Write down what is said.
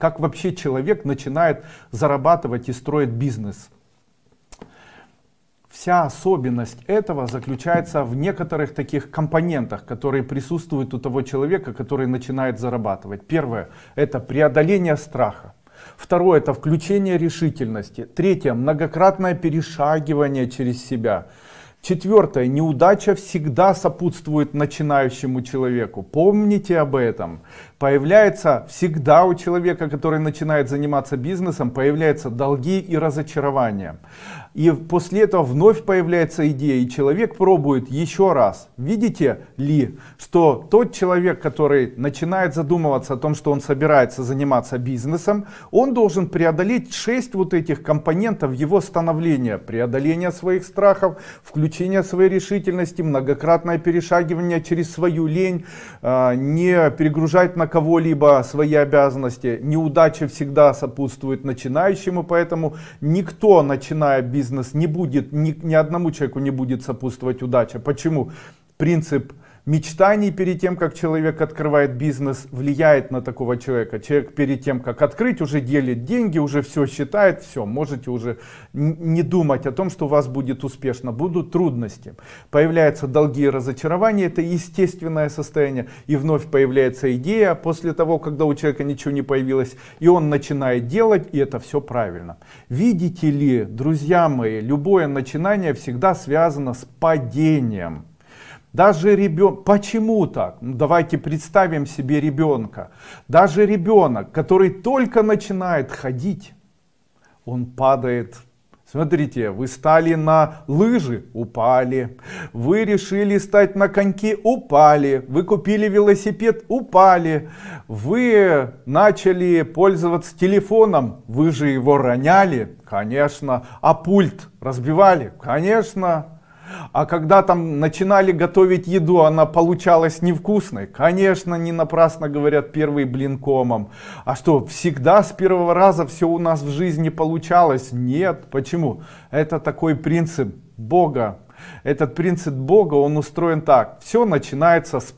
Как вообще человек начинает зарабатывать и строить бизнес? Вся особенность этого заключается в некоторых таких компонентах, которые присутствуют у того человека, который начинает зарабатывать. Первое – это преодоление страха. Второе – это включение решительности. Третье – многократное перешагивание через себя. Четвертое. Неудача всегда сопутствует начинающему человеку. Помните об этом. Появляется всегда у человека, который начинает заниматься бизнесом, появляются долги и разочарования. И после этого вновь появляется идея, и человек пробует еще раз. Видите ли, что тот человек, который начинает задумываться о том, что он собирается заниматься бизнесом, он должен преодолеть 6 вот этих компонентов его становления. Преодоление своих страхов, включая исключение своей решительности, многократное перешагивание через свою лень, а, не перегружать на кого-либо свои обязанности. неудача всегда сопутствует начинающему, поэтому никто, начиная бизнес, не будет, ни, ни одному человеку не будет сопутствовать удача. Почему? Принцип мечтаний перед тем, как человек открывает бизнес, влияет на такого человека. Человек перед тем, как открыть, уже делит деньги, уже все считает, все, можете уже не думать о том, что у вас будет успешно, будут трудности. Появляются долги и разочарования, это естественное состояние, и вновь появляется идея после того, когда у человека ничего не появилось, и он начинает делать, и это все правильно. Видите ли, друзья мои, любое начинание всегда связано с падением. Даже ребенок, почему так? Ну, давайте представим себе ребенка. Даже ребенок, который только начинает ходить, он падает Смотрите, вы стали на лыжи, упали. Вы решили стать на коньки, упали. Вы купили велосипед, упали. Вы начали пользоваться телефоном, вы же его роняли, конечно. А пульт разбивали, конечно. А когда там начинали готовить еду, она получалась невкусной. Конечно, не напрасно говорят первый блин комом. А что, всегда с первого раза все у нас в жизни получалось? Нет. Почему? Это такой принцип Бога. Этот принцип Бога, он устроен так. Все начинается с